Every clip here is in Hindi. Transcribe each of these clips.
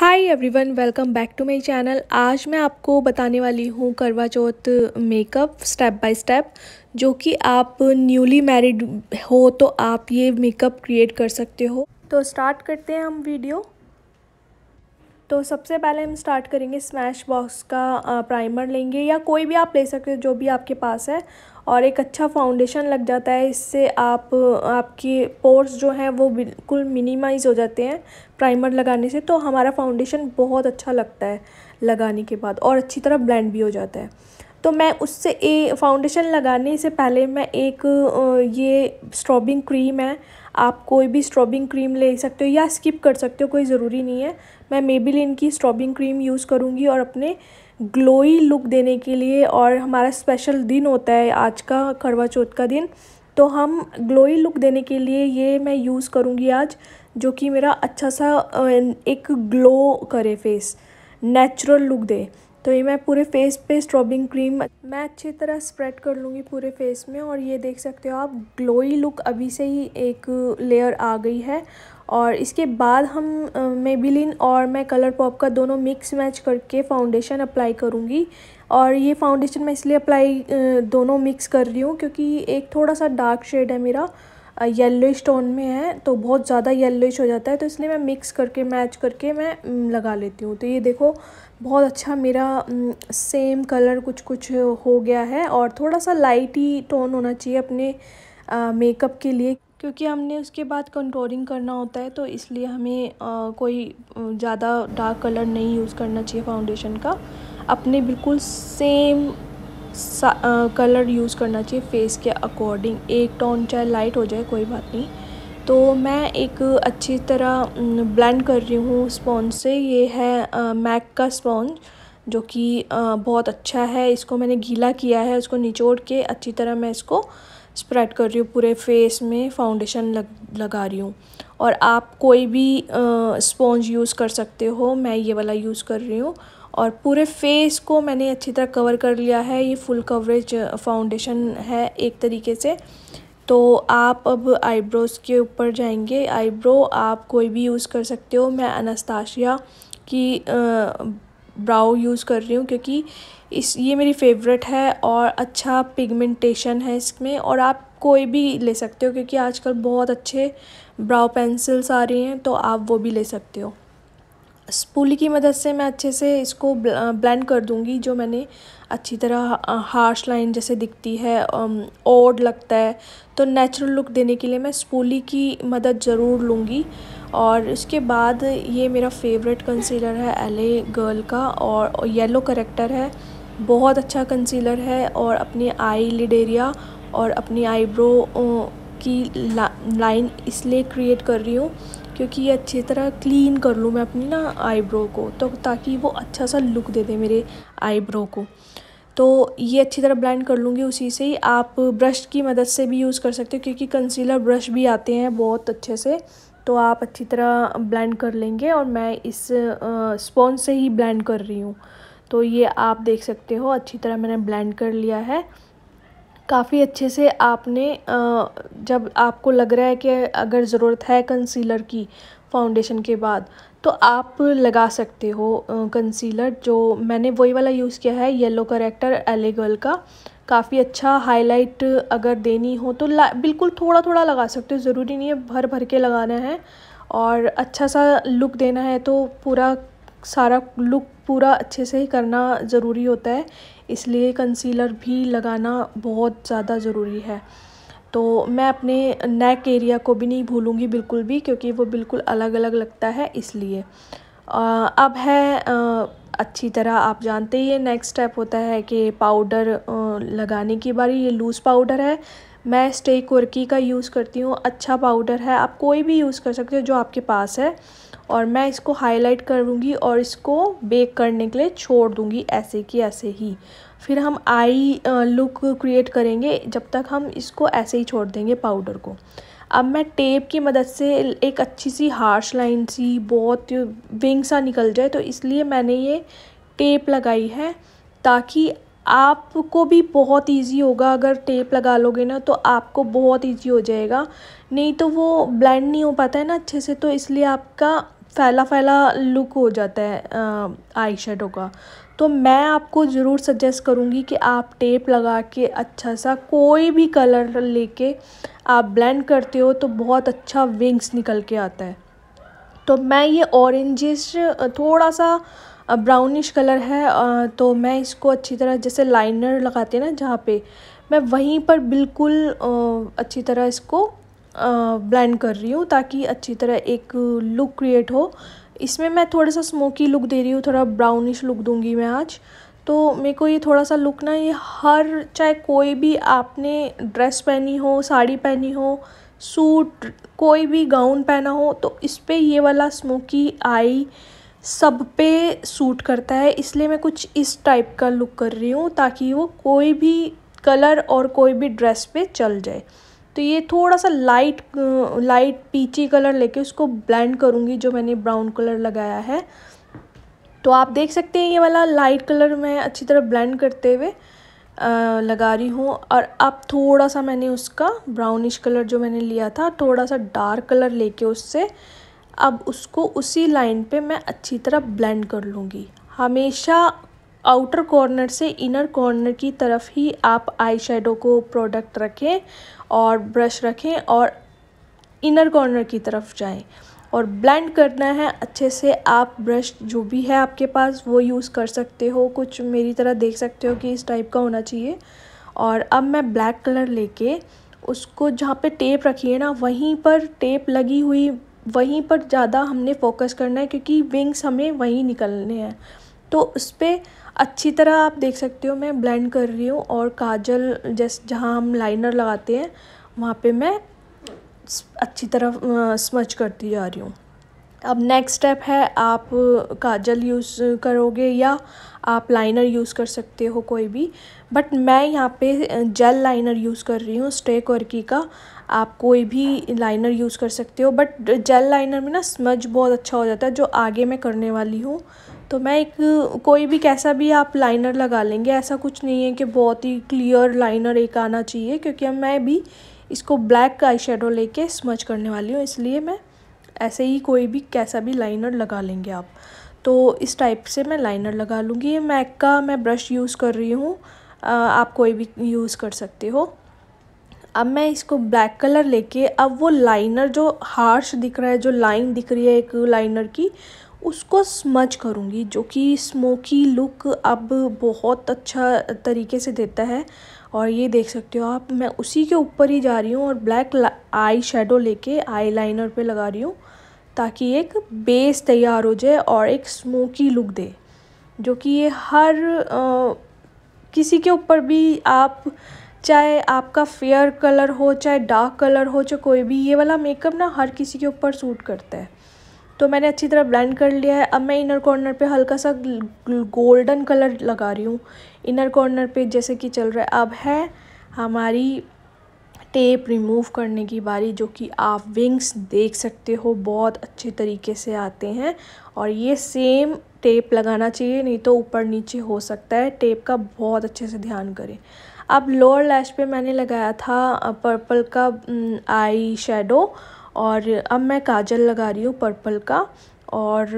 hi everyone welcome back to my channel आज मैं आपको बताने वाली हूँ Karva Chauth makeup step by step जो कि आप न्यूली मैरिड हो तो आप ये मेकअप क्रिएट कर सकते हो तो स्टार्ट करते हैं हम वीडियो तो सबसे पहले हम स्टार्ट करेंगे स्मैश बॉक्स का प्राइमर लेंगे या कोई भी आप ले सकते हो जो भी आपके पास है और एक अच्छा फाउंडेशन लग जाता है इससे आप आपके पोर्स जो हैं वो बिल्कुल मिनिमाइज हो जाते हैं प्राइमर लगाने से तो हमारा फाउंडेशन बहुत अच्छा लगता है लगाने के बाद और अच्छी तरह ब्लेंड भी हो जाता है तो मैं उससे ए फाउंडेशन लगाने से पहले मैं एक ये स्ट्रॉबिंग क्रीम है आप कोई भी स्ट्रॉबिंग क्रीम ले सकते हो या स्किप कर सकते हो कोई ज़रूरी नहीं है मैं मेबीलिन की स्ट्रॉबिंग क्रीम यूज़ करूँगी और अपने ग्लोई लुक देने के लिए और हमारा स्पेशल दिन होता है आज का करवा चौथ का दिन तो हम ग्लोई लुक देने के लिए ये मैं यूज़ करूँगी आज जो कि मेरा अच्छा सा एक ग्लो करे फेस नेचुरल लुक दे तो ये मैं पूरे फेस पे स्ट्रॉबिंग क्रीम मैं अच्छी तरह स्प्रेड कर लूँगी पूरे फेस में और ये देख सकते हो आप ग्लोई लुक अभी से ही एक लेयर आ गई है और इसके बाद हम मेबिलिन और मैं कलर पॉप का दोनों मिक्स मैच करके फाउंडेशन अप्लाई करूँगी और ये फाउंडेशन मैं इसलिए अप्लाई दोनों मिक्स कर रही हूँ क्योंकि एक थोड़ा सा डार्क शेड है मेरा येल्लो टोन में है तो बहुत ज़्यादा येलोइश हो जाता है तो इसलिए मैं मिक्स करके मैच करके मैं mm, लगा लेती हूँ तो ये देखो बहुत अच्छा मेरा सेम कलर कुछ कुछ हो गया है और थोड़ा सा लाइट ही टोन होना चाहिए अपने मेकअप के लिए क्योंकि हमने उसके बाद कंट्रोलिंग करना होता है तो इसलिए हमें आ, कोई ज़्यादा डार्क कलर नहीं यूज़ करना चाहिए फाउंडेशन का अपने बिल्कुल सेम कलर यूज़ करना चाहिए फेस के अकॉर्डिंग एक टोन चाहे लाइट हो जाए कोई बात नहीं तो मैं एक अच्छी तरह ब्लेंड कर रही हूँ स्पॉन्ज से ये है मैक का स्पॉन्ज जो कि बहुत अच्छा है इसको मैंने गीला किया है उसको निचोड़ के अच्छी तरह मैं इसको स्प्रेड कर रही हूँ पूरे फेस में फाउंडेशन लग लगा रही हूँ और आप कोई भी स्पॉन्ज यूज़ कर सकते हो मैं ये वाला यूज़ कर रही हूँ और पूरे फेस को मैंने अच्छी तरह कवर कर लिया है ये फुल कवरेज फाउंडेशन है एक तरीके से तो आप अब आईब्रोज़ के ऊपर जाएंगे आईब्रो आप कोई भी यूज़ कर सकते हो मैं अनस्ताशिया की ब्राउ यूज़ कर रही हूँ क्योंकि इस ये मेरी फेवरेट है और अच्छा पिगमेंटेशन है इसमें और आप कोई भी ले सकते हो क्योंकि आजकल बहुत अच्छे ब्राउ पेंसिल्स आ रही हैं तो आप वो भी ले सकते हो स्पूली की मदद से मैं अच्छे से इसको ब्लेंड कर दूंगी जो मैंने अच्छी तरह हार्श लाइन जैसे दिखती है ओड लगता है तो नेचुरल लुक देने के लिए मैं स्पूली की मदद ज़रूर लूँगी और इसके बाद ये मेरा फेवरेट कंसीलर है एले गर्ल का और येलो करेक्टर है बहुत अच्छा कंसीलर है और अपनी आई लिड एरिया और अपनी आईब्रो की ला, लाइन इसलिए क्रिएट कर रही हूँ क्योंकि ये अच्छी तरह क्लीन कर लूँ मैं अपनी ना आईब्रो को तो ताकि वो अच्छा सा लुक दे दे मेरे आईब्रो को तो ये अच्छी तरह ब्लेंड कर लूँगी उसी से ही आप ब्रश की मदद से भी यूज़ कर सकते हो क्योंकि कंसीलर ब्रश भी आते हैं बहुत अच्छे से तो आप अच्छी तरह ब्लेंड कर लेंगे और मैं इस स्पॉन्ज से ही ब्लेंड कर रही हूँ तो ये आप देख सकते हो अच्छी तरह मैंने ब्लेंड कर लिया है काफ़ी अच्छे से आपने जब आपको लग रहा है कि अगर ज़रूरत है कंसीलर की फाउंडेशन के बाद तो आप लगा सकते हो कंसीलर जो मैंने वही वाला यूज़ किया है येलो करेक्टर एलेगल का काफ़ी अच्छा हाईलाइट अगर देनी हो तो बिल्कुल थोड़ा थोड़ा लगा सकते हो ज़रूरी नहीं है भर भर के लगाना है और अच्छा सा लुक देना है तो पूरा सारा लुक पूरा अच्छे से ही करना ज़रूरी होता है इसलिए कंसीलर भी लगाना बहुत ज़्यादा ज़रूरी है तो मैं अपने नेक एरिया को भी नहीं भूलूँगी बिल्कुल भी क्योंकि वो बिल्कुल अलग अलग लगता है इसलिए अब है अच्छी तरह आप जानते ही नेक्स्ट स्टेप होता है कि पाउडर लगाने की बारी ये लूज़ पाउडर है मैं स्टे कुर्की का यूज़ करती हूँ अच्छा पाउडर है आप कोई भी यूज़ कर सकते हो जो आपके पास है और मैं इसको हाईलाइट करूँगी और इसको बेक करने के लिए छोड़ दूँगी ऐसे कि ऐसे ही फिर हम आई लुक क्रिएट करेंगे जब तक हम इसको ऐसे ही छोड़ देंगे पाउडर को अब मैं टेप की मदद से एक अच्छी सी हार्श लाइन सी बहुत विंग सा निकल जाए तो इसलिए मैंने ये टेप लगाई है ताकि आपको भी बहुत इजी होगा अगर टेप लगा लोगे ना तो आपको बहुत इजी हो जाएगा नहीं तो वो ब्लेंड नहीं हो पाता है ना अच्छे से तो इसलिए आपका फैला फैला लुक हो जाता है आई शेडो का तो मैं आपको ज़रूर सजेस्ट करूँगी कि आप टेप लगा के अच्छा सा कोई भी कलर लेके आप ब्लेंड करते हो तो बहुत अच्छा विंग्स निकल के आता है तो मैं ये ऑरेंजिश थोड़ा सा ब्राउनिश कलर है तो मैं इसको अच्छी तरह जैसे लाइनर लगाते हैं ना जहाँ पे मैं वहीं पर बिल्कुल अच्छी तरह इसको ब्लेंड कर रही हूँ ताकि अच्छी तरह एक लुक क्रिएट हो इसमें मैं थोड़ा सा स्मोकी लुक दे रही हूँ थोड़ा ब्राउनिश लुक दूंगी मैं आज तो मेरे को ये थोड़ा सा लुक ना ये हर चाहे कोई भी आपने ड्रेस पहनी हो साड़ी पहनी हो सूट कोई भी गाउन पहना हो तो इस पर ये वाला स्मोकी आई सब पे सूट करता है इसलिए मैं कुछ इस टाइप का लुक कर रही हूँ ताकि वो कोई भी कलर और कोई भी ड्रेस पे चल जाए तो ये थोड़ा सा लाइट लाइट पीची कलर लेके उसको ब्लेंड करूँगी जो मैंने ब्राउन कलर लगाया है तो आप देख सकते हैं ये वाला लाइट कलर मैं अच्छी तरह ब्लेंड करते हुए लगा रही हूँ और अब थोड़ा सा मैंने उसका ब्राउनिश कलर जो मैंने लिया था थोड़ा सा डार्क कलर लेके उससे अब उसको उसी लाइन पे मैं अच्छी तरह ब्लेंड कर लूँगी हमेशा आउटर कॉर्नर से इनर कॉर्नर की तरफ ही आप आई शेडो को प्रोडक्ट रखें और ब्रश रखें और इनर कॉर्नर की तरफ जाएं और ब्लेंड करना है अच्छे से आप ब्रश जो भी है आपके पास वो यूज़ कर सकते हो कुछ मेरी तरह देख सकते हो कि इस टाइप का होना चाहिए और अब मैं ब्लैक कलर लेके उसको जहाँ पे टेप रखी है ना वहीं पर टेप लगी हुई वहीं पर ज़्यादा हमने फोकस करना है क्योंकि विंग्स हमें वहीं निकलने हैं तो उस पर अच्छी तरह आप देख सकते हो मैं ब्लेंड कर रही हूँ और काजल जैस जहाँ हम लाइनर लगाते हैं वहाँ पे मैं अच्छी तरह स्मच करती जा रही हूँ अब नेक्स्ट स्टेप है आप काजल यूज़ करोगे या आप लाइनर यूज़ कर सकते हो कोई भी बट मैं यहाँ पे जेल लाइनर यूज़ कर रही हूँ स्टे क्वर्की का आप कोई भी लाइनर यूज़ कर सकते हो बट जेल लाइनर में ना स्मज बहुत अच्छा हो जाता है जो आगे मैं करने वाली हूँ तो मैं एक कोई भी कैसा भी आप लाइनर लगा लेंगे ऐसा कुछ नहीं है कि बहुत ही क्लियर लाइनर एक आना चाहिए क्योंकि मैं भी इसको ब्लैक का आई शेडो लेके स्मच करने वाली हूँ इसलिए मैं ऐसे ही कोई भी कैसा भी लाइनर लगा लेंगे आप तो इस टाइप से मैं लाइनर लगा लूँगी ये मैक का मैं ब्रश यूज़ कर रही हूँ आप कोई भी यूज़ कर सकते हो अब मैं इसको ब्लैक कलर लेके अब वो लाइनर जो हार्श दिख रहा है जो लाइन दिख रही है एक लाइनर की उसको स्मच करूँगी जो कि स्मोकी लुक अब बहुत अच्छा तरीके से देता है और ये देख सकते हो आप मैं उसी के ऊपर ही जा रही हूँ और ब्लैक आई शेडो लेके आई लाइनर पर लगा रही हूँ ताकि एक बेस तैयार हो जाए और एक स्मोकी लुक दे जो कि ये हर आ, किसी के ऊपर भी आप चाहे आपका फेयर कलर हो चाहे डार्क कलर हो चाहे कोई भी ये वाला मेकअप ना हर किसी के ऊपर सूट करता है तो मैंने अच्छी तरह ब्लेंड कर लिया है अब मैं इनर कॉर्नर पे हल्का सा गोल्डन कलर लगा रही हूँ इनर कॉर्नर पे जैसे कि चल रहा है अब है हमारी टेप रिमूव करने की बारी जो कि आप विंग्स देख सकते हो बहुत अच्छे तरीके से आते हैं और ये सेम टेप लगाना चाहिए नहीं तो ऊपर नीचे हो सकता है टेप का बहुत अच्छे से ध्यान करें अब लोअर लैश पे मैंने लगाया था पर्पल का आई शेडो और अब मैं काजल लगा रही हूँ पर्पल का और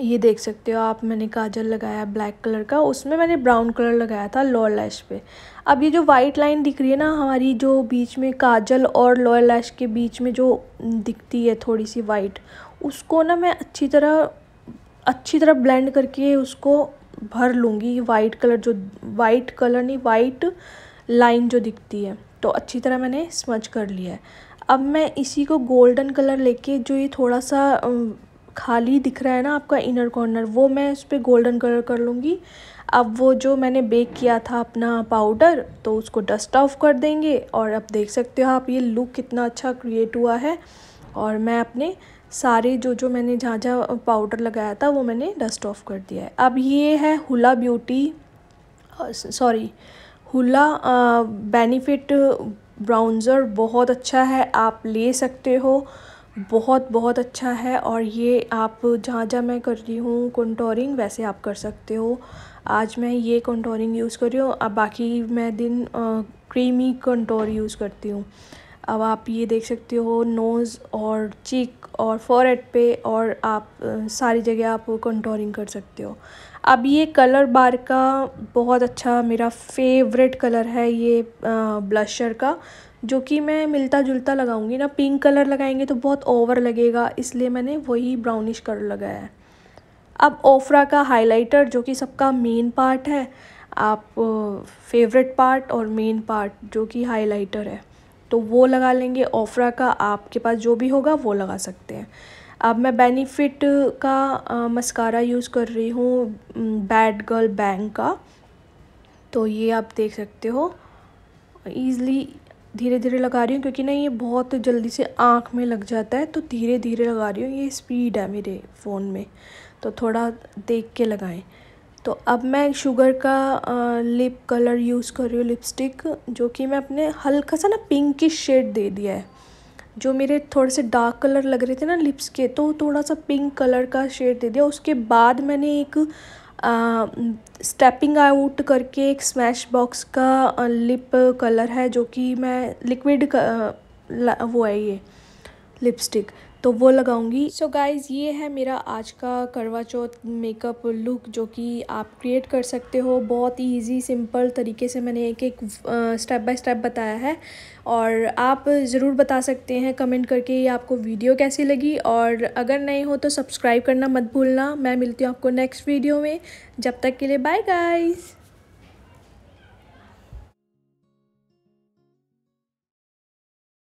ये देख सकते हो आप मैंने काजल लगाया ब्लैक कलर का उसमें मैंने ब्राउन कलर लगाया था लोअर लैश पे अब ये जो वाइट लाइन दिख रही है ना हमारी जो बीच में काजल और लोअर लैश के बीच में जो दिखती है थोड़ी सी वाइट उसको ना मैं अच्छी तरह अच्छी तरह ब्लेंड करके उसको भर लूँगी वाइट कलर जो वाइट कलर नहीं वाइट लाइन जो दिखती है तो अच्छी तरह मैंने स्मच कर लिया है अब मैं इसी को गोल्डन कलर लेके जो ये थोड़ा सा खाली दिख रहा है ना आपका इनर कॉर्नर वो मैं उस पर गोल्डन कलर कर लूँगी अब वो जो मैंने बेक किया था अपना पाउडर तो उसको डस्ट ऑफ कर देंगे और अब देख सकते हो आप ये लुक कितना अच्छा क्रिएट हुआ है और मैं अपने सारे जो जो मैंने जहाँ जहाँ पाउडर लगाया था वो मैंने डस्ट ऑफ कर दिया है अब ये है Hoola beauty sorry Hoola Benefit bronzer बहुत अच्छा है आप ले सकते हो बहुत बहुत अच्छा है और ये आप जहाँ जहाँ मैं कर रही हूँ कंटोरिंग वैसे आप कर सकते हो आज मैं ये कंटोरिंग यूज़ कर रही हूँ अब बाकी मैं दिन क्रीमी कंटोर यूज़ करती हूँ अब आप ये देख सकते हो नोज़ और चीक और फॉरहेड पे और आप सारी जगह आप कंटोरिंग कर सकते हो अब ये कलर बार का बहुत अच्छा मेरा फेवरेट कलर है ये ब्लशर का जो कि मैं मिलता जुलता लगाऊंगी ना पिंक कलर लगाएंगे तो बहुत ओवर लगेगा इसलिए मैंने वही ब्राउनिश कलर लगाया है अब ओफ्रा का हाइलाइटर जो कि सबका मेन पार्ट है आप फेवरेट पार्ट और मेन पार्ट जो कि हाइलाइटर है तो वो लगा लेंगे ओफ्रा का आपके पास जो भी होगा वो लगा सकते हैं अब मैं बेनीफिट का मस्कारा यूज़ कर रही हूँ बैड गर्ल बैंग का तो ये आप देख सकते हो ईज़िली धीरे धीरे लगा रही हूँ क्योंकि ना ये बहुत जल्दी से आँख में लग जाता है तो धीरे धीरे लगा रही हूँ ये स्पीड है मेरे फ़ोन में तो थोड़ा देख के लगाएं तो अब मैं शुगर का लिप कलर यूज़ कर रही हूँ लिपस्टिक जो कि मैं अपने हल्का सा ना पिंकिश शेड दे दिया है जो मेरे थोड़े से डार्क कलर लग रहे थे ना लिप्स के तो थोड़ा सा पिंक कलर का शेड दे दिया उसके बाद मैंने एक स्टेपिंग आउट करके एक स्मैश बॉक्स का लिप कलर है जो कि मैं लिक्विड वो है ये लिपस्टिक तो वो लगाऊंगी सो so गाइज़ ये है मेरा आज का करवा चौथ मेकअप लुक जो कि आप क्रिएट कर सकते हो बहुत ही ईजी सिंपल तरीके से मैंने एक एक स्टेप बाय स्टेप बताया है और आप ज़रूर बता सकते हैं कमेंट करके ये आपको वीडियो कैसी लगी और अगर नहीं हो तो सब्सक्राइब करना मत भूलना मैं मिलती हूँ आपको नेक्स्ट वीडियो में जब तक के लिए बाय गाइज़